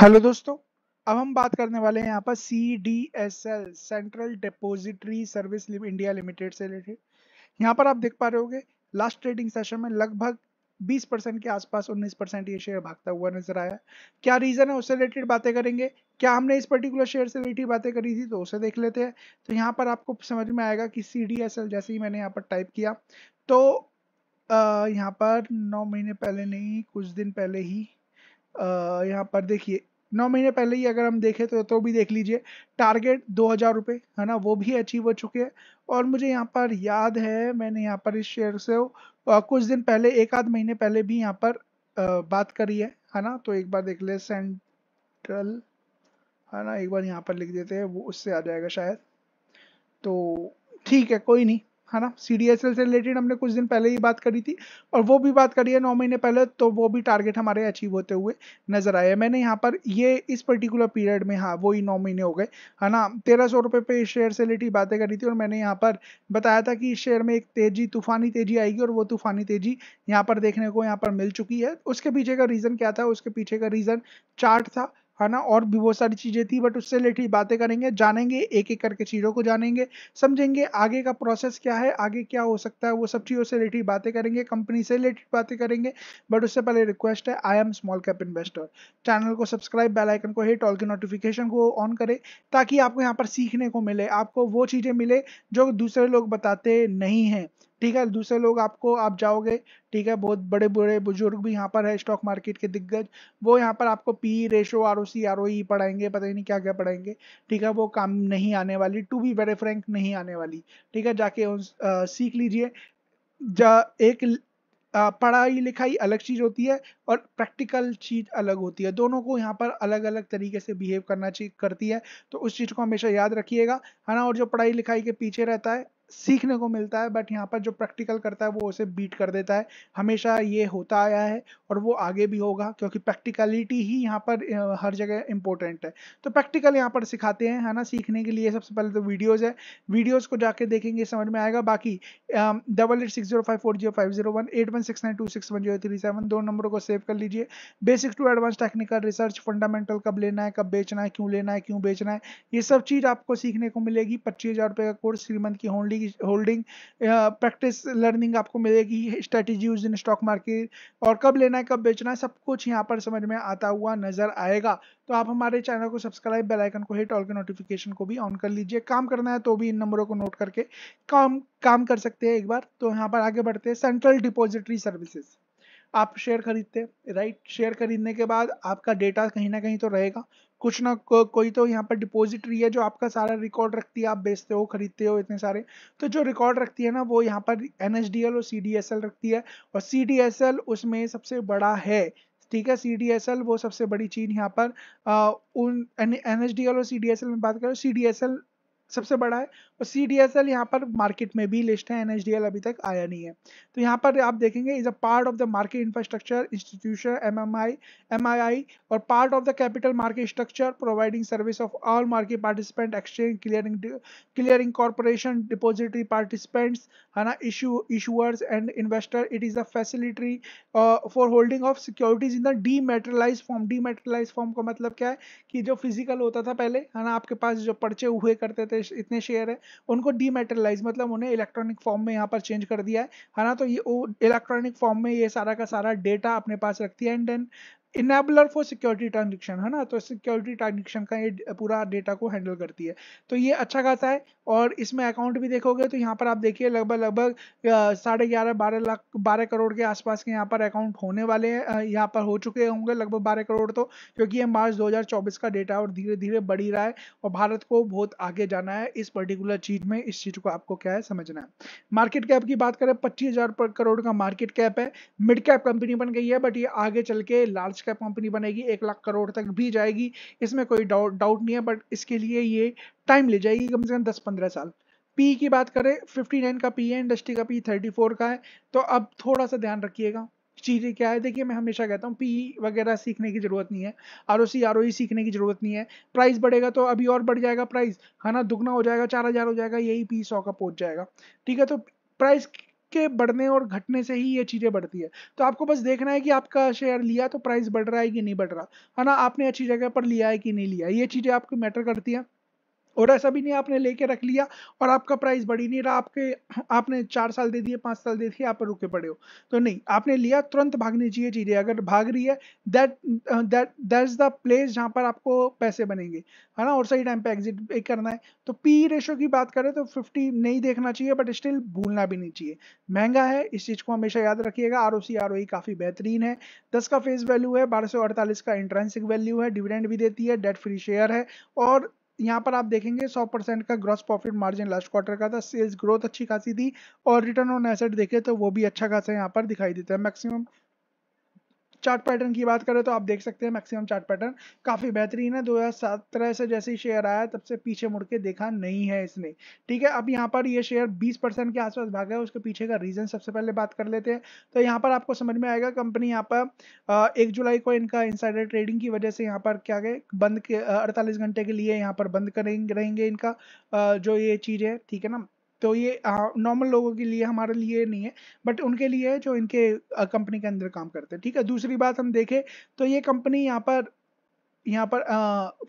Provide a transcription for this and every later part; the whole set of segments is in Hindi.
हेलो दोस्तों अब हम बात करने वाले हैं यहाँ पर C D S L central depository service India limited से रिलेटेड यहाँ पर आप देख पा रहे होंगे लास्ट ट्रेडिंग सेशन में लगभग 20 परसेंट के आसपास 19 परसेंट ये शेयर भागता हुआ नजर आया क्या रीजन है उससे रिलेटेड बातें करेंगे क्या हमने इस पर्टिकुलर शेयर से रिलेटेड बातें करी थी तो उसे देख लेते हैं तो यहाँ पर आपको समझ में आएगा कि सी डी एस एल जैसे ही मैंने यहाँ पर टाइप किया तो यहाँ पर नौ महीने पहले नहीं कुछ दिन पहले ही यहाँ पर देखिए नौ महीने पहले ही अगर हम देखें तो तो भी देख लीजिए टारगेट दो हज़ार रुपये है ना वो भी अचीव हो चुके हैं और मुझे यहाँ पर याद है मैंने यहाँ पर इस शेयर से कुछ दिन पहले एक आध महीने पहले भी यहाँ पर बात करी है है ना तो एक बार देख ले सेंट्रल है ना एक बार यहाँ पर लिख देते हैं वो उससे आ जाएगा शायद तो ठीक है कोई नहीं है ना सी से रिलेटेड हमने कुछ दिन पहले ही बात करी थी और वो भी बात करी है नौ महीने पहले तो वो भी टारगेट हमारे अचीव होते हुए नजर आए मैंने यहाँ पर ये इस पर्टिकुलर पीरियड में हाँ वही नौ महीने हो गए है ना तेरह सौ रुपये पे शेयर से रिलेटेड बातें करी थी और मैंने यहाँ पर बताया था कि इस शेयर में एक तेजी तूफानी तेजी आएगी और वो तूफानी तेजी यहाँ पर देखने को यहाँ पर मिल चुकी है उसके पीछे का रीज़न क्या था उसके पीछे का रीज़न चार्ट था है ना और भी बहुत सारी चीज़ें थी बट उससे रिलेटेड बातें करेंगे जानेंगे एक एक करके चीज़ों को जानेंगे समझेंगे आगे का प्रोसेस क्या है आगे क्या हो सकता है वो सब चीज़ों से रिलेटेड बातें करेंगे कंपनी से रिलेटेड बातें करेंगे बट उससे पहले रिक्वेस्ट है I am small cap investor channel को सब्सक्राइब बेलाइकन को हिट ऑल की नोटिफिकेशन को ऑन करें ताकि आपको यहाँ पर सीखने को मिले आपको वो चीज़ें मिले जो दूसरे लोग बताते नहीं हैं ठीक है दूसरे लोग आपको आप जाओगे ठीक है बहुत बड़े बड़े बुजुर्ग भी यहाँ पर है स्टॉक मार्केट के दिग्गज वो यहाँ पर आपको P ratio R O C R O E पढ़ाएंगे पता ही नहीं क्या क्या पढ़ाएंगे ठीक है वो काम नहीं आने वाली टू बी वेरी फ्रेंक नहीं आने वाली ठीक है जाके उन सीख लीजिए जा एक पढ़ाई लिखाई अलग चीज़ होती है और प्रैक्टिकल चीज़ अलग होती है दोनों को यहाँ पर अलग अलग तरीके से बिहेव करना चाहिए करती है तो उस चीज़ को हमेशा याद रखिएगा है ना और जो पढ़ाई लिखाई के पीछे रहता है सीखने को मिलता है बट यहाँ पर जो प्रैक्टिकल करता है वो उसे बीट कर देता है हमेशा ये होता आया है और वो आगे भी होगा क्योंकि प्रैक्टिकलिटी ही यहाँ पर हर जगह इंपॉर्टेंट है तो प्रैक्टिकल यहाँ पर सिखाते हैं है ना सीखने के लिए सबसे पहले तो वीडियोज़ है वीडियोज़ को जाके देखेंगे समझ में आएगा बाकी double eight six zero five four zero five zero one eight one six nine two six one zero three seven दो नंबरों को सेव कर लीजिए basic to advance technical research fundamental कब लेना है कब बेचना है क्यों लेना है क्यों बेचना है ये सब चीज़ आपको सीखने को मिलेगी पच्चीस हज़ार रुपये का कोर्स श्रीमंत की होंडली होल्डिंग होल्डिंग प्रैक्टिस लर्निंग आपको मिलेगी strategy use in stock market और कब लेना है कब बेचना है सब कुछ यहाँ पर समझ में आता हुआ नजर आएगा तो आप हमारे चैनल को सब्सक्राइब बेल आइकन को हिट ऑल के नोटिफिकेशन को भी ऑन कर लीजिए काम करना है तो भी इन नंबरों को नोट करके काम काम कर सकते हैं एक बार तो यहाँ पर आगे बढ़ते हैं सेंट्रल डिपोजिटरी सर्विसेज आप शेयर खरीदते हैं राइट शेयर खरीदने के बाद आपका डेटा कहीं ना कहीं तो रहेगा कुछ ना को, कोई तो यहाँ पर डिपोजिटरी है जो आपका सारा रिकॉर्ड रखती है आप बेचते हो खरीदते हो इतने सारे तो जो रिकॉर्ड रखती है ना वो यहाँ पर एन और सी रखती है और सी उसमें सबसे बड़ा है ठीक है सी डी एस एल वो सबसे बड़ी चीज यहाँ पर आ, उन एन एच डी एल और सी डी एस एल में बात करें सी डी एस एल सबसे बड़ा है और सी डी एस एल यहाँ पर मार्केट में भी लिस्ट है एन एच डी एल अभी तक आया नहीं है तो यहाँ पर आप देखेंगे is a part of the market infrastructure institution M M I M I I और part of the capital market structure providing service of all market participant exchange clearing clearing corporation depository participants है ना issuers and investor it is a facility for holding of securities in the dematerialize form dematerialize form का मतलब क्या है कि जो फिजिकल होता था पहले है ना आपके पास जो पर्चे हुए करते थे इतने इतने शेयर है उनको डीमेटलाइज मतलब उन्हें इलेक्ट्रॉनिक फॉर्म में यहाँ पर चेंज कर दिया है है ना तो ये इलेक्ट्रॉनिक फॉर्म में ये सारा का सारा डेटा अपने पास रखती है and then enabler for security transaction है ना तो सिक्योरिटी ट्रांजेक्शन का ये पूरा डेटा को हैंडल करती है तो ये अच्छा खासा है और इसमें अकाउंट भी देखोगे तो यहाँ पर आप देखिए लगभग लगभग साढ़े ग्यारह बारह लाख बारह करोड़ के आसपास के यहाँ पर अकाउंट होने वाले हैं यहाँ पर हो चुके होंगे लगभग बारह करोड़ तो क्योंकि ये मार्च दो का डेटा और धीरे धीरे बढ़ी रहा है और भारत को बहुत आगे जाना है इस पर्टिकुलर चीज में इस चीज को आपको क्या है समझना है मार्केट कैप की बात करें पच्चीस करोड़ का मार्केट कैप है मिड कैप कंपनी बन गई है बट ये आगे चल के लार्ज स्टेप कंपनी बनेगी एक लाख करोड़ तक भी जाएगी इसमें कोई डाउट डाउट नहीं है बट इसके लिए ये टाइम ले जाएगी कम से कम दस पंद्रह साल पी की बात करें फिफ्टी नाइन का पी है इंडस्ट्री का पी थर्टी फोर का है तो अब थोड़ा सा ध्यान रखिएगा चीज़ें क्या है देखिए मैं हमेशा कहता हूँ पी वगैरह सीखने की ज़रूरत नहीं है are O C R O ई सीखने की ज़रूरत नहीं है प्राइस बढ़ेगा तो अभी और बढ़ जाएगा प्राइस है ना दुगना हो जाएगा चार हज़ार हो जाएगा यही पी सौ का पहुँच जाएगा ठीक है तो प्राइस के बढ़ने और घटने से ही ये चीज़ें बढ़ती है तो आपको बस देखना है कि आपका शेयर लिया तो प्राइस बढ़ रहा है कि नहीं बढ़ रहा है ना आपने अच्छी जगह पर लिया है कि नहीं लिया ये चीज़ें आपको मैटर करती हैं और ऐसा भी नहीं आपने लेके रख लिया और आपका प्राइस बढ़ी नहीं रहा आपके आपने चार साल दे दिए पाँच साल दे दिए आप रुके पड़े हो तो नहीं आपने लिया तुरंत भागनी चाहिए चीज़ें अगर भाग रही है that that that is the place जहाँ पर आपको पैसे बनेंगे है ना और सही टाइम पर एग्जिट करना है तो पी रेशो की बात करें तो फिफ्टी नहीं देखना चाहिए बट स्टिल भूलना भी नहीं चाहिए महंगा है इस चीज़ को हमेशा याद रखिएगा R O C R O e काफ़ी बेहतरीन है दस का फेस वैल्यू है बारह सौ अड़तालीस का इंट्रेंसिक वैल्यू है डिविडेंड भी देती है डेट फ्री शेयर है और यहाँ पर आप देखेंगे 100 परसेंट का gross profit margin last quarter का था सेल्स ग्रोथ अच्छी खासी थी और रिटर्न ऑन एसेट देखे तो वो भी अच्छा खासा यहाँ पर दिखाई देता है मैक्सिमम चार्ट पैटर्न की बात करें तो आप देख सकते हैं मैक्सिमम चार्ट पैटर्न काफ़ी बेहतरीन है सत्रह से जैसे ही शेयर आया तब से पीछे मुड़ के देखा नहीं है इसने ठीक है अब यहाँ पर ये शेयर 20 परसेंट के आसपास भागा है उसके पीछे का रीज़न सबसे पहले बात कर लेते हैं तो यहाँ पर आपको समझ में आएगा कंपनी यहाँ पर एक जुलाई को इनका इंसाइडर ट्रेडिंग की वजह से यहाँ पर क्या गए बंद अड़तालीस घंटे के लिए यहाँ पर बंद करेंगे रहेंगे इनका जो ये चीज़ है ठीक है ना तो ये नॉर्मल लोगों के लिए हमारे लिए नहीं है बट उनके लिए जो इनके कंपनी के अंदर काम करते हैं ठीक है दूसरी बात हम देखें तो ये कंपनी यहाँ पर यहाँ पर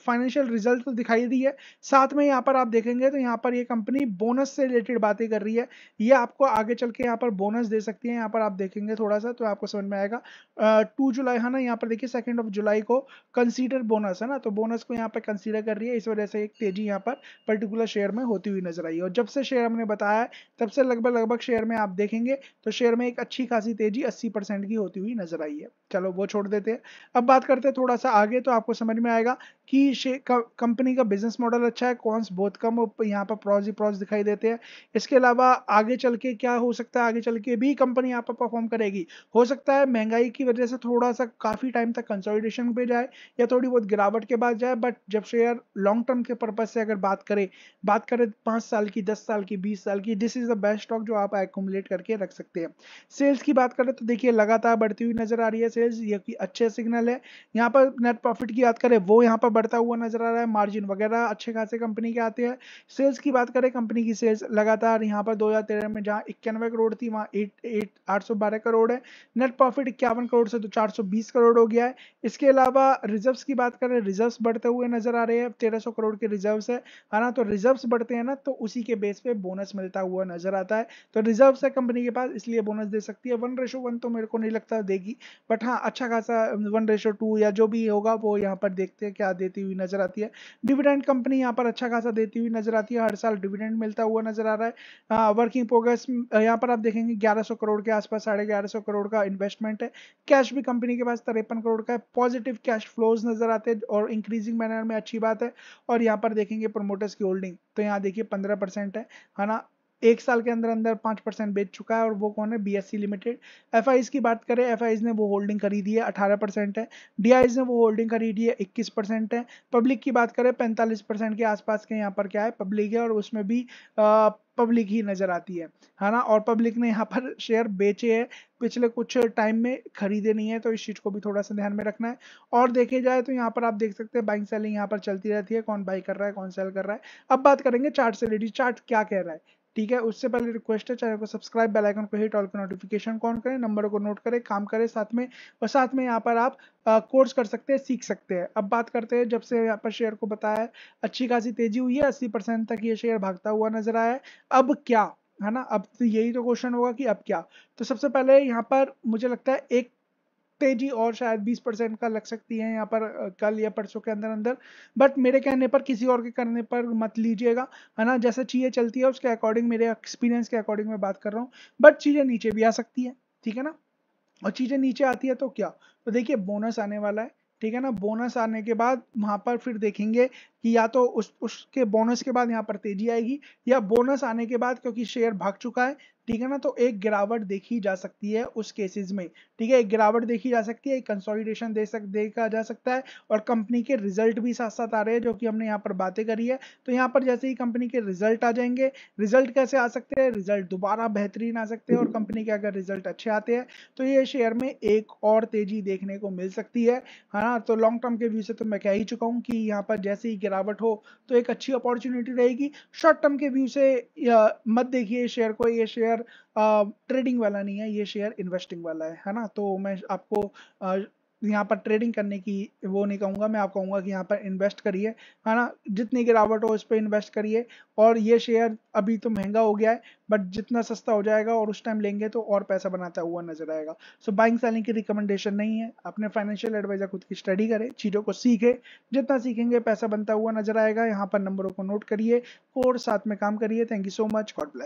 फाइनेंशियल रिजल्ट तो दिखाई दी है साथ में यहाँ पर आप देखेंगे तो यहाँ पर ये यह कंपनी बोनस से रिलेटेड बातें कर रही है ये आपको आगे चल के यहाँ पर बोनस दे सकती है यहाँ पर आप देखेंगे थोड़ा सा तो आपको समझ में आएगा टू जुलाई है हाँ ना यहाँ पर देखिए सेकेंड ऑफ जुलाई को कंसीडर बोनस है ना तो बोनस को यहाँ पर कंसीडर कर रही है इस वजह से एक तेजी यहाँ पर पर्टिकुलर शेयर में होती हुई नजर आई और जब से शेयर हमने बताया है तब से लगभग लगभग शेयर में आप देखेंगे तो शेयर में एक अच्छी खासी तेजी अस्सी की होती हुई नजर आई है चलो वो छोड़ देते हैं अब बात करते हैं थोड़ा सा आगे तो आपको समझ में आएगा कि कंपनी का बिजनेस मॉडल अच्छा है कॉन्स बहुत कम यहाँ पर प्रॉज ही प्रॉज दिखाई देते हैं इसके अलावा आगे चल के क्या हो सकता है आगे चल के भी कंपनी यहाँ पर परफॉर्म करेगी हो सकता है महंगाई की वजह से थोड़ा सा काफ़ी टाइम तक कंसोलिडेशन पे जाए या थोड़ी बहुत गिरावट के बाद जाए बट जब शेयर लॉन्ग टर्म के पर्पज से अगर बात करें बात करें पाँच साल की दस साल की बीस साल की this is the best stock जो आप एकोमुलेट करके रख सकते हैं सेल्स की बात करें तो देखिए लगातार बढ़ती हुई नजर आ रही है सेल्स ये अच्छे सिग्नल है यहाँ पर नेट प्रॉफिट की बात करें वो यहाँ पर बढ़ता हुआ नजर आ रहा है मार्जिन वगैरह अच्छे खासे कंपनी के आते हैं सेल्स की बात करें कंपनी की सेल्स लगातार यहाँ पर 2013 में जहाँ इक्यानवे करोड़ थी वहाँ एट एट आठ करोड़ है नेट प्रॉफिट इक्यावन करोड़ से तो चार करोड़ हो गया है इसके अलावा रिजर्व्स की बात करें रिजर्व्स बढ़ते हुए नजर आ रहे हैं तेरह करोड़ के रिजर्व्स है है ना तो रिजर्व्स बढ़ते हैं ना तो उसी के बेस पे बोनस मिलता हुआ नजर आता है तो रिजर्व्स है कंपनी के पास इसलिए बोनस दे सकती है वन रेशो वन तो मेरे को नहीं लगता देगी बट हाँ अच्छा खासा वन रेशो टू या जो भी होगा वो यहाँ पर पर देखते हैं क्या देती हुई नजर आती है डिविडेंड कंपनी यहाँ पर अच्छा खासा देती हुई नजर आती है हर साल डिविडेंड मिलता हुआ नजर आ रहा है वर्किंग हाँ, प्रोग्रेस यहाँ पर आप देखेंगे ग्यारह करोड़ के आसपास साढ़े ग्यारह करोड़ का इन्वेस्टमेंट है कैश भी कंपनी के पास तिरपन करोड़ का है पॉजिटिव कैश फ्लोज नजर आते हैं और इंक्रीजिंग मैनर में अच्छी बात है और यहाँ पर देखेंगे प्रोमोटर्स की होल्डिंग तो यहाँ देखिए पंद्रह परसेंट है है ना एक साल के अंदर अंदर पाँच परसेंट बेच चुका है और वो कौन है बीएससी लिमिटेड एफ की बात करें एफ ने वो होल्डिंग खरीदी है अठारह परसेंट है डी ने वो होल्डिंग खरीदी है इक्कीस परसेंट है पब्लिक की बात करें पैंतालीस परसेंट के आसपास के यहाँ पर क्या है पब्लिक है और उसमें भी आ, पब्लिक ही नज़र आती है है ना और पब्लिक ने यहाँ पर शेयर बेचे हैं पिछले कुछ टाइम में खरीदे नहीं है तो इस चीज़ को भी थोड़ा सा ध्यान में रखना है और देखे जाए तो यहाँ पर आप देख सकते हैं बाइंग सेलिंग यहाँ पर चलती रहती है कौन बाई कर रहा है कौन सेल कर रहा है अब बात करेंगे चार्ट से रेडी चार्ट क्या कह रहा है ठीक है उससे पहले रिक्वेस्ट है चैनल को सब्सक्राइब बेल आइकन को हिट ऑल को नोटिफिकेशन कॉन करें नंबर को नोट करें काम करें साथ में और साथ में यहाँ पर आप कोर्स कर सकते हैं सीख सकते हैं अब बात करते हैं जब से यहाँ पर शेयर को बताया है अच्छी खासी तेजी हुई है अस्सी परसेंट तक ये शेयर भागता हुआ नजर आया है अब क्या है ना अब तो यही तो क्वेश्चन होगा कि अब क्या तो सबसे पहले यहाँ पर मुझे लगता है एक तेजी और शायद 20 परसेंट का लग सकती है यहाँ पर कल या परसों के अंदर अंदर बट मेरे कहने पर किसी और के करने पर मत लीजिएगा है ना जैसे चीज़ें चलती है उसके अकॉर्डिंग मेरे एक्सपीरियंस के अकॉर्डिंग मैं बात कर रहा हूँ बट चीज़ें नीचे भी आ सकती है ठीक है ना और चीज़ें नीचे आती है तो क्या तो देखिए बोनस आने वाला है ठीक है ना बोनस आने के बाद वहाँ पर फिर देखेंगे कि या तो उस उसके बोनस के बाद यहाँ पर तेजी आएगी या बोनस आने के बाद क्योंकि शेयर भाग चुका है ठीक है ना तो एक गिरावट देखी जा सकती है उस केसेस में ठीक है एक गिरावट देखी जा सकती है एक कंसोलिडेशन दे सक देखा जा सकता है और कंपनी के रिजल्ट भी साथ साथ आ रहे हैं जो कि हमने यहाँ पर बातें करी है तो यहाँ पर जैसे ही कंपनी के रिजल्ट आ जाएंगे रिजल्ट कैसे आ सकते हैं रिजल्ट दोबारा बेहतरीन आ सकते हैं और कंपनी के अगर रिजल्ट अच्छे आते हैं तो ये शेयर में एक और तेजी देखने को मिल सकती है हाँ तो लॉन्ग टर्म के व्यू से तो मैं कह ही चुका हूँ कि यहाँ पर जैसे ही गिरावट हो तो एक अच्छी अपॉर्चुनिटी रहेगी शॉर्ट टर्म के व्यू से मत देखिए शेयर को ये शेयर ट्रेडिंग वाला नहीं है ये शेयर इन्वेस्टिंग वाला है है ना तो मैं आपको यहाँ पर ट्रेडिंग करने की वो नहीं कहूँगा मैं आप कहूँगा कि यहाँ पर इन्वेस्ट करिए है ना जितनी गिरावट हो उस पर इन्वेस्ट करिए और ये शेयर अभी तो महंगा हो गया है बट जितना सस्ता हो जाएगा और उस टाइम लेंगे तो और पैसा बनाता हुआ नजर आएगा सो बाइंग सेलिंग की रिकमेंडेशन नहीं है अपने फाइनेंशियल एडवाइजर खुद की स्टडी करें चीज़ों को सीखें जितना सीखेंगे पैसा बनता हुआ नजर आएगा यहाँ पर नंबरों को नोट करिए और साथ में काम करिए thank you so much God bless